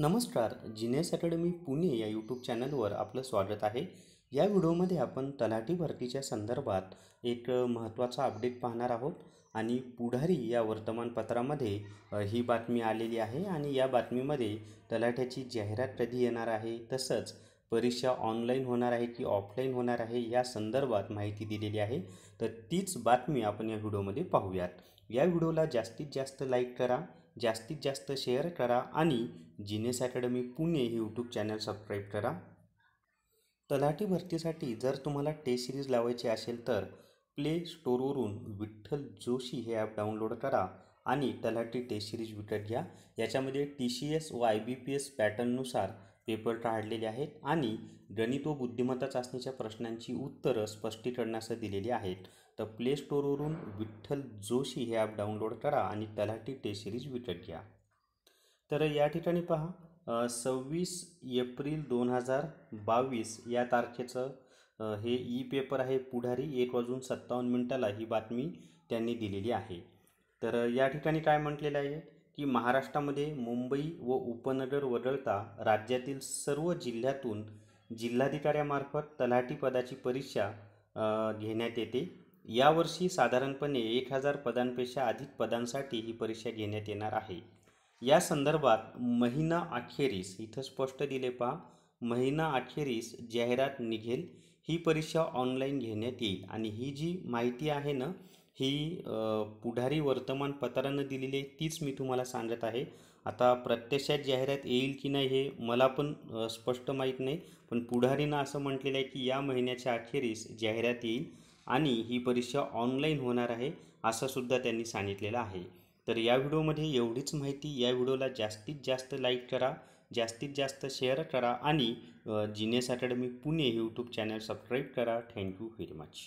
नमस्कार जिनेस अकॅडमी पुणे या यूट्यूब चॅनलवर आपलं स्वागत आहे या व्हिडिओमध्ये आपण तलाठी भरतीच्या संदर्भात एक महत्त्वाचा अपडेट पाहणार आहोत आणि पुढारी या वर्तमानपत्रामध्ये ही बातमी आलेली आहे आणि या बातमीमध्ये तलाठ्याची जाहिरात कधी येणार आहे तसंच परीक्षा ऑनलाईन होणार आहे की ऑफलाईन होणार आहे या संदर्भात माहिती दिलेली आहे तर तीच बातमी आपण या व्हिडिओमध्ये पाहूयात या व्हिडिओला जास्तीत जास्त लाईक करा जास्तीत जास्त शेअर करा आणि जिनेस अकॅडमी पुणे हे यूट्यूब चॅनल सबस्क्राईब करा तलाठी भरतीसाठी जर तुम्हाला टेस्ट सिरीज लावायची असेल तर प्ले स्टोरवरून विठ्ठल जोशी हे ॲप डाउनलोड करा आणि तलाठी टेस्ट सिरीज विकत घ्या याच्यामध्ये T C S I B P S पॅटर्ननुसार पेपर टाळलेले आहेत आणि गणित व बुद्धिमत्ता चाचणीच्या प्रश्नांची उत्तरं स्पष्टीकरणासह दिलेली आहेत तर प्ले स्टोरवरून विठ्ठल जोशी हे ॲप डाउनलोड करा आणि तलाठी टेस्ट सिरीज विकत घ्या तर या ठिकाणी पहा सव्वीस एप्रिल दोन हजार बावीस या तारखेचं हे ई पेपर आहे पुढारी एक वाजून सत्तावन्न मिनटाला ही बातमी त्यांनी दिलेली आहे तर या ठिकाणी काय म्हटलेलं आहे की महाराष्ट्रामध्ये मुंबई व उपनगर वगळता राज्यातील सर्व जिल्ह्यातून जिल्हाधिकाऱ्यामार्फत तलाठी पदाची परीक्षा घेण्यात येते यावर्षी साधारणपणे एक हजार पदांपेक्षा अधिक पदांसाठी ही परीक्षा घेण्यात येणार आहे या संदर्भात महिना अखेरीस इथं स्पष्ट दिले पहा महिना अखेरीस जाहिरात निघेल ही परीक्षा ऑनलाईन घेण्यात येईल आणि ही जी माहिती आहे ना ही पुढारी वर्तमानपत्रानं दिलेली आहे तीच मी तुम्हाला सांगत आहे आता प्रत्यक्षात जाहिरात येईल की नाही हे मला पण स्पष्ट माहीत नाही पण पुढारीनं असं म्हटलेलं आहे की या महिन्याच्या अखेरीस जाहिरात येईल आणि ही परीक्षा ऑनलाईन होणार आहे असंसुद्धा त्यांनी सांगितलेलं आहे तर या व्हिडिओमध्ये एवढीच माहिती या व्हिडिओला जास्तीत जास्त लाईक करा जास्तीत जास्त शेअर करा आणि genius academy Pune YouTube channel subscribe करा थँक्यू व्हेरी मच